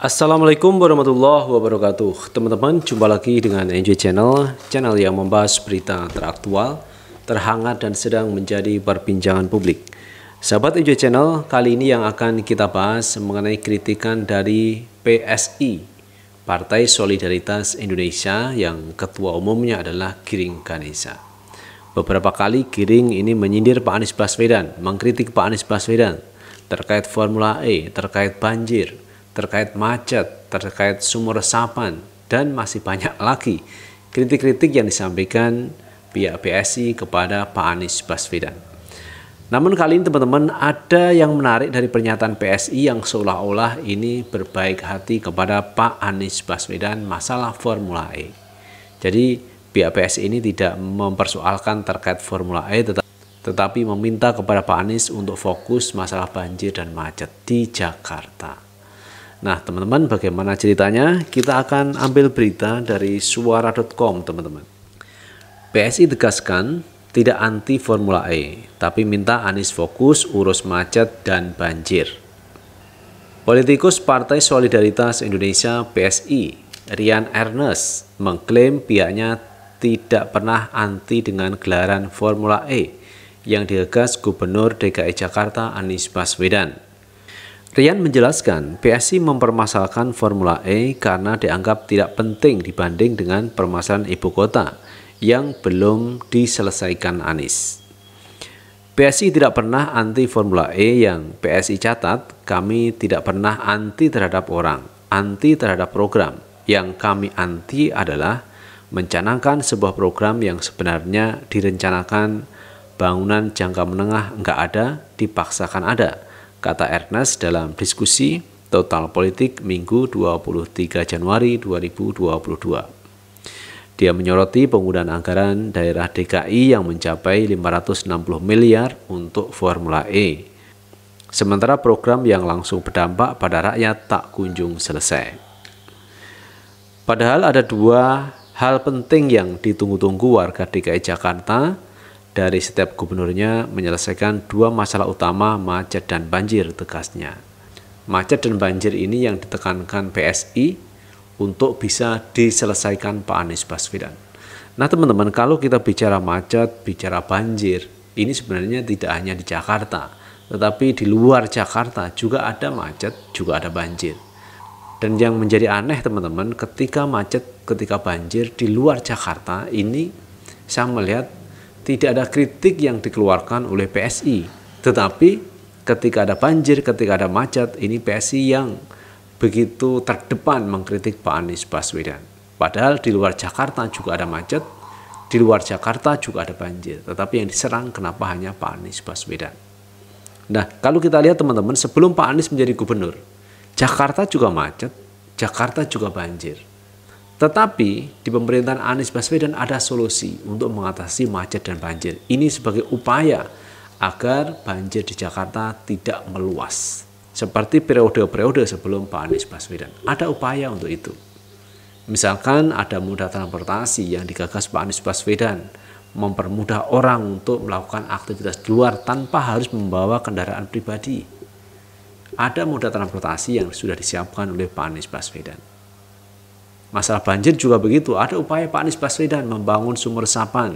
Assalamualaikum warahmatullahi wabarakatuh Teman-teman jumpa lagi dengan NJ Channel Channel yang membahas berita teraktual Terhangat dan sedang menjadi perbincangan publik Sahabat NJ Channel Kali ini yang akan kita bahas Mengenai kritikan dari PSI Partai Solidaritas Indonesia Yang ketua umumnya adalah Giring Ganesa Beberapa kali Giring ini menyindir Pak Anies Baswedan Mengkritik Pak Anies Baswedan Terkait Formula E Terkait banjir terkait macet, terkait sumur resapan, dan masih banyak lagi kritik-kritik yang disampaikan pihak PSI kepada Pak Anies Baswedan. Namun kali ini teman-teman ada yang menarik dari pernyataan PSI yang seolah-olah ini berbaik hati kepada Pak Anies Baswedan masalah Formula E. Jadi pihak PSI ini tidak mempersoalkan terkait Formula E tetapi tetapi meminta kepada Pak Anies untuk fokus masalah banjir dan macet di Jakarta. Nah, teman-teman, bagaimana ceritanya? Kita akan ambil berita dari suara.com, teman-teman. PSI tegaskan tidak anti Formula E, tapi minta Anies fokus urus macet dan banjir. Politikus Partai Solidaritas Indonesia PSI, Rian Ernest, mengklaim pihaknya tidak pernah anti dengan gelaran Formula E yang digagas Gubernur DKI Jakarta Anies Baswedan. Rian menjelaskan, PSI mempermasalahkan Formula E karena dianggap tidak penting dibanding dengan permasalahan ibu kota yang belum diselesaikan Anies. PSI tidak pernah anti Formula E yang PSI catat, kami tidak pernah anti terhadap orang, anti terhadap program. Yang kami anti adalah mencanangkan sebuah program yang sebenarnya direncanakan bangunan jangka menengah enggak ada, dipaksakan ada kata Ernest dalam diskusi Total Politik Minggu 23 Januari 2022. Dia menyoroti penggunaan anggaran daerah DKI yang mencapai 560 miliar untuk Formula E. Sementara program yang langsung berdampak pada rakyat tak kunjung selesai. Padahal ada dua hal penting yang ditunggu-tunggu warga DKI Jakarta, dari setiap gubernurnya menyelesaikan dua masalah utama macet dan banjir tegasnya. Macet dan banjir ini yang ditekankan PSI untuk bisa diselesaikan Pak Anies Baswedan. Nah teman-teman kalau kita bicara macet, bicara banjir, ini sebenarnya tidak hanya di Jakarta, tetapi di luar Jakarta juga ada macet, juga ada banjir. Dan yang menjadi aneh teman-teman ketika macet, ketika banjir di luar Jakarta ini saya melihat tidak ada kritik yang dikeluarkan oleh PSI. Tetapi ketika ada banjir, ketika ada macet, ini PSI yang begitu terdepan mengkritik Pak Anies Baswedan. Padahal di luar Jakarta juga ada macet, di luar Jakarta juga ada banjir. Tetapi yang diserang kenapa hanya Pak Anies Baswedan. Nah, kalau kita lihat teman-teman, sebelum Pak Anies menjadi gubernur, Jakarta juga macet, Jakarta juga banjir. Tetapi di pemerintahan Anies Baswedan ada solusi untuk mengatasi macet dan banjir. Ini sebagai upaya agar banjir di Jakarta tidak meluas. Seperti periode-periode sebelum Pak Anies Baswedan. Ada upaya untuk itu. Misalkan ada moda transportasi yang digagas Pak Anies Baswedan mempermudah orang untuk melakukan aktivitas di luar tanpa harus membawa kendaraan pribadi. Ada moda transportasi yang sudah disiapkan oleh Pak Anies Baswedan. Masalah banjir juga begitu. Ada upaya Pak Anies Baswedan membangun sumur resapan,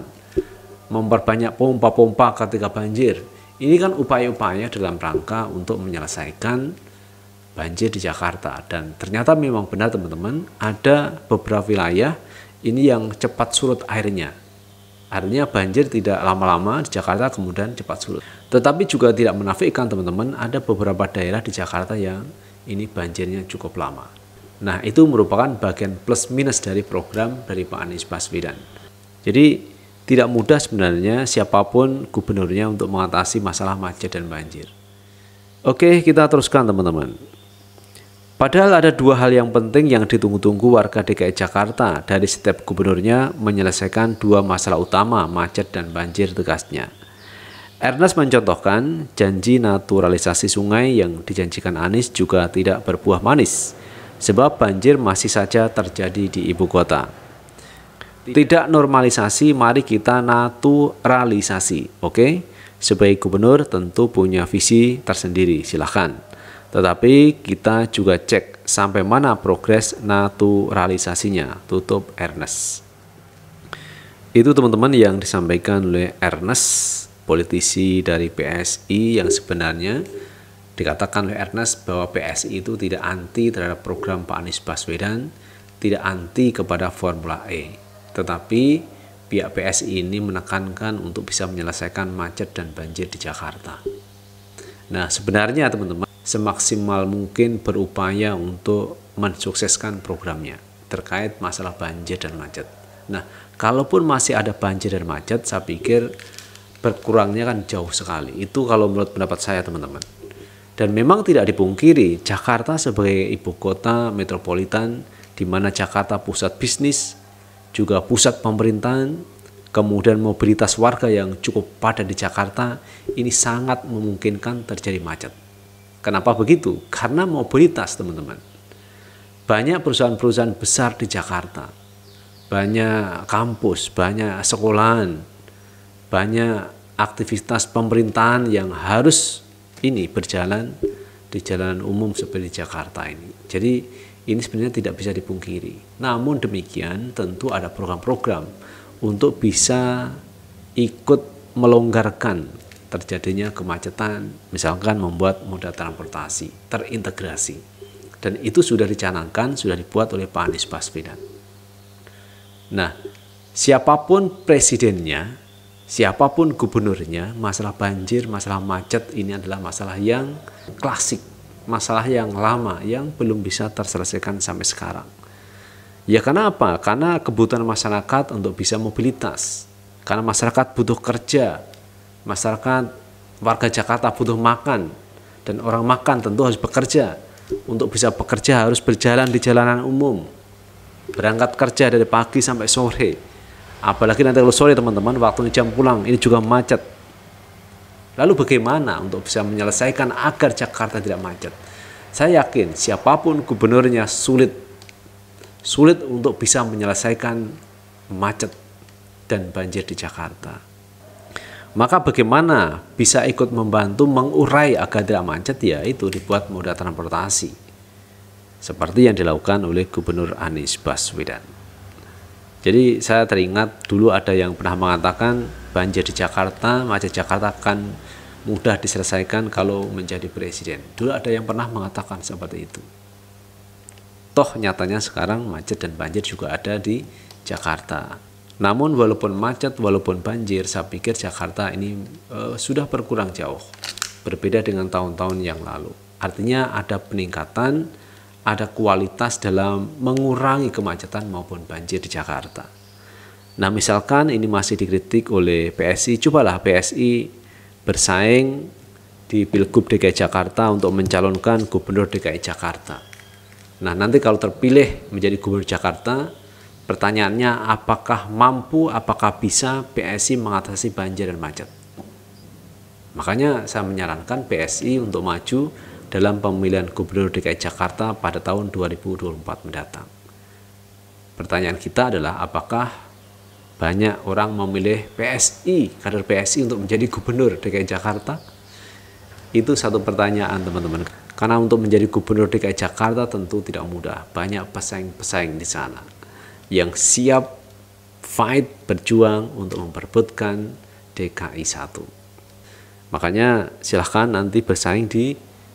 memperbanyak pompa-pompa ketika banjir. Ini kan upaya-upaya dalam rangka untuk menyelesaikan banjir di Jakarta. Dan ternyata memang benar teman-teman, ada beberapa wilayah ini yang cepat surut airnya. Artinya banjir tidak lama-lama di Jakarta kemudian cepat surut. Tetapi juga tidak menafikan teman-teman, ada beberapa daerah di Jakarta yang ini banjirnya cukup lama. Nah, itu merupakan bagian plus minus dari program dari Pak Anies Baswedan. Jadi, tidak mudah sebenarnya siapapun gubernurnya untuk mengatasi masalah macet dan banjir. Oke, kita teruskan teman-teman. Padahal ada dua hal yang penting yang ditunggu-tunggu warga DKI Jakarta dari setiap gubernurnya menyelesaikan dua masalah utama macet dan banjir tegasnya. Ernest mencontohkan janji naturalisasi sungai yang dijanjikan Anies juga tidak berbuah manis sebab banjir masih saja terjadi di ibu kota. Tidak normalisasi, mari kita naturalisasi, oke? Okay? Sebagai gubernur tentu punya visi tersendiri, silahkan. Tetapi kita juga cek sampai mana progres naturalisasinya, tutup Ernest. Itu teman-teman yang disampaikan oleh Ernest, politisi dari PSI yang sebenarnya dikatakan oleh Ernest bahwa PSI itu tidak anti terhadap program Pak Anies Baswedan, tidak anti kepada Formula E. Tetapi pihak PSI ini menekankan untuk bisa menyelesaikan macet dan banjir di Jakarta. Nah, sebenarnya teman-teman semaksimal mungkin berupaya untuk mensukseskan programnya terkait masalah banjir dan macet. Nah, kalaupun masih ada banjir dan macet, saya pikir berkurangnya kan jauh sekali. Itu kalau menurut pendapat saya, teman-teman. Dan memang tidak dipungkiri, Jakarta sebagai ibu kota metropolitan, di mana Jakarta pusat bisnis, juga pusat pemerintahan, kemudian mobilitas warga yang cukup padat di Jakarta, ini sangat memungkinkan terjadi macet. Kenapa begitu? Karena mobilitas, teman-teman. Banyak perusahaan-perusahaan besar di Jakarta, banyak kampus, banyak sekolahan, banyak aktivitas pemerintahan yang harus ini berjalan di jalan umum seperti Jakarta ini. Jadi ini sebenarnya tidak bisa dipungkiri. Namun demikian tentu ada program-program untuk bisa ikut melonggarkan terjadinya kemacetan, misalkan membuat moda transportasi terintegrasi. Dan itu sudah dicanangkan, sudah dibuat oleh Pak Anies Baswedan. Nah, siapapun presidennya, siapapun gubernurnya, masalah banjir, masalah macet ini adalah masalah yang klasik, masalah yang lama yang belum bisa terselesaikan sampai sekarang. Ya karena apa? Karena kebutuhan masyarakat untuk bisa mobilitas. Karena masyarakat butuh kerja. Masyarakat warga Jakarta butuh makan dan orang makan tentu harus bekerja. Untuk bisa bekerja harus berjalan di jalanan umum. Berangkat kerja dari pagi sampai sore Apalagi nanti kalau sore teman-teman waktu jam pulang ini juga macet. Lalu bagaimana untuk bisa menyelesaikan agar Jakarta tidak macet? Saya yakin siapapun gubernurnya sulit sulit untuk bisa menyelesaikan macet dan banjir di Jakarta. Maka bagaimana bisa ikut membantu mengurai agar tidak macet ya itu dibuat moda transportasi seperti yang dilakukan oleh Gubernur Anies Baswedan. Jadi saya teringat dulu ada yang pernah mengatakan banjir di Jakarta, macet Jakarta akan mudah diselesaikan kalau menjadi presiden. Dulu ada yang pernah mengatakan seperti itu. Toh nyatanya sekarang macet dan banjir juga ada di Jakarta. Namun walaupun macet, walaupun banjir, saya pikir Jakarta ini e, sudah berkurang jauh. Berbeda dengan tahun-tahun yang lalu. Artinya ada peningkatan ada kualitas dalam mengurangi kemacetan maupun banjir di Jakarta. Nah, misalkan ini masih dikritik oleh PSI, cobalah PSI bersaing di Pilgub DKI Jakarta untuk mencalonkan gubernur DKI Jakarta. Nah, nanti kalau terpilih menjadi gubernur Jakarta, pertanyaannya apakah mampu, apakah bisa PSI mengatasi banjir dan macet? Makanya saya menyarankan PSI untuk maju dalam pemilihan Gubernur DKI Jakarta pada tahun 2024 mendatang. Pertanyaan kita adalah apakah banyak orang memilih PSI, kader PSI untuk menjadi Gubernur DKI Jakarta? Itu satu pertanyaan teman-teman. Karena untuk menjadi Gubernur DKI Jakarta tentu tidak mudah. Banyak pesaing-pesaing di sana yang siap fight berjuang untuk memperbutkan DKI 1. Makanya silahkan nanti bersaing di